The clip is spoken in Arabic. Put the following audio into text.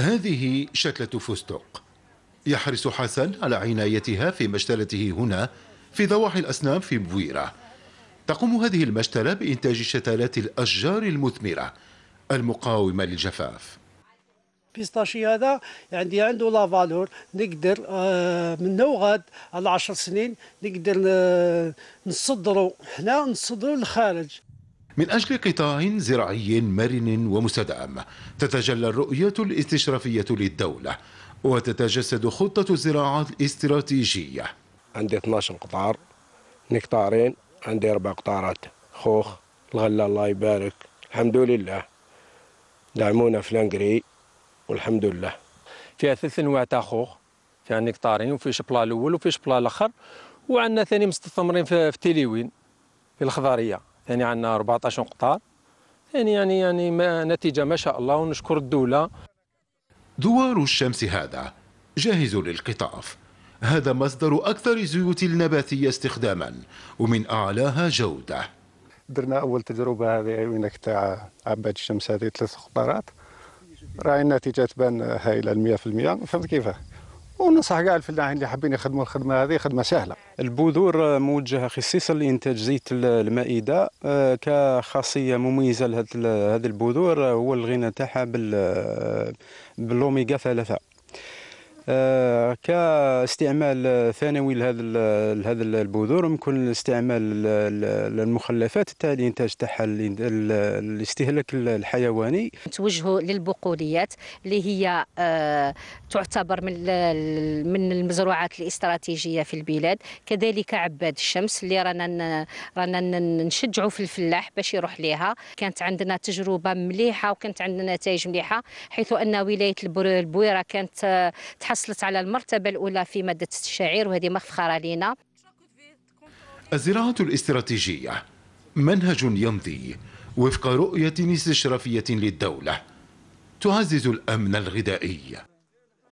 هذه شتلة فستق يحرص حسن على عنايتها في مشتلته هنا في ضواحي الأسنان في بويرة تقوم هذه المشتلة بإنتاج شتلات الأشجار المثمرة المقاومة للجفاف بيستاشي هذا يعني عنده لا فالور نقدر آه، من غاد على 10 سنين نقدر آه، نصدروا حنا نصدروا للخارج من أجل قطاع زراعي مرن ومستدام تتجلى الرؤية الاستشرافية للدولة وتتجسد خطة الزراعة الاستراتيجية عندي 12 قطار نكتارين عندي أربع قطارات خوخ الغلة الله يبارك الحمد لله دعمونا في لانجري والحمد لله فيها ثلاث انواع تاع خوخ فيها نكتارين وفي شبلا الاول وفي شبلا الاخر وعندنا ثاني مستثمرين في تيليوين في الخضاريه يعني عندنا 14 قطار يعني يعني يعني ما نتيجه ما شاء الله ونشكر الدوله دوار الشمس هذا جاهز للقطاف هذا مصدر أكثر الزيوت النباتية استخداما ومن أعلاها جودة درنا أول تجربة هذه وينك تاع عباد الشمس هذه ثلاث قطارات راهي النتيجة تبان هايلة 100% فهمت كيفاه وننصح كاع الفلاحين اللي حابين يخدموا الخدمة هذه خدمة سهلة البذور موجهه خصيصا لانتاج زيت المائده آه، كخاصيه مميزه لهذه البذور آه، هو الغنى تاعها آه، بالاوميغا ثلاثه آه، كاستعمال ثانوي لهذا لهذا البذور يمكن استعمال المخلفات تاع الانتاج تاعها الاستهلاك الحيواني توجهوا للبقوليات اللي هي آه، تعتبر من من المزروعات الاستراتيجيه في البلاد كذلك عباد الشمس اللي رانا رانا نشجعوا في الفلاح باش يروح ليها كانت عندنا تجربه مليحه وكانت عندنا نتائج مليحه حيث ان ولايه البويره كانت آه، حصلت على المرتبة الأولى في مادة الشعير وهذه مفخرة لنا الزراعة الاستراتيجية منهج يمضي وفق رؤية استشرافية للدولة تعزز الأمن الغذائي